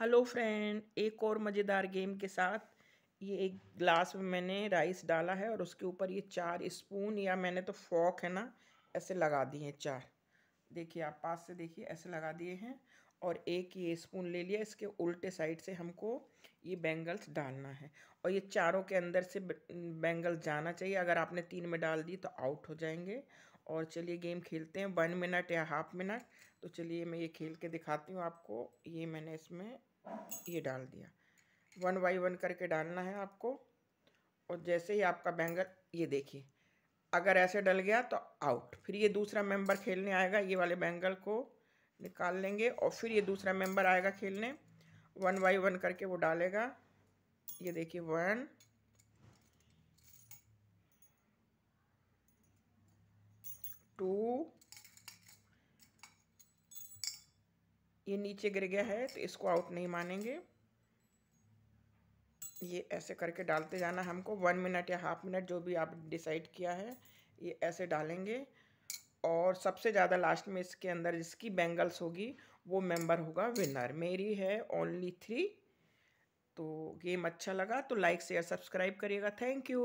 hello friend एक और मज़ेदार गेम के साथ ये एक ग्लास में मैंने राइस डाला है और उसके ऊपर ये चार स्पून या मैंने तो फॉक है ना ऐसे लगा दिए हैं चार देखिए आप पास से देखिए ऐसे लगा दिए हैं और एक ये स्पून ले लिया इसके उल्टे साइड से हमको ये बैंगल्स डालना है और ये चारों के अंदर से बैंगल्स जाना चाहिए अगर आपने तीन में डाल दी तो आउट हो जाएंगे और चलिए गेम खेलते हैं वन मिनट या हाफ मिनट तो चलिए मैं ये खेल के दिखाती हूँ आपको ये मैंने इसमें ये डाल दिया वन बाई वन करके डालना है आपको और जैसे ही आपका बैंगल ये देखिए अगर ऐसे डल गया तो आउट फिर ये दूसरा मेंबर खेलने आएगा ये वाले बैंगल को निकाल लेंगे और फिर ये दूसरा मेंबर आएगा खेलने वन बाई वन करके वो डालेगा ये देखिए वन टू ये नीचे गिर गया है तो इसको आउट नहीं मानेंगे ये ऐसे करके डालते जाना हमको वन मिनट या हाफ मिनट जो भी आप डिसाइड किया है ये ऐसे डालेंगे और सबसे ज़्यादा लास्ट में इसके अंदर जिसकी बैंगल्स होगी वो मेंबर होगा विनर मेरी है ओनली थ्री तो गेम अच्छा लगा तो लाइक शेयर सब्सक्राइब करिएगा थैंक यू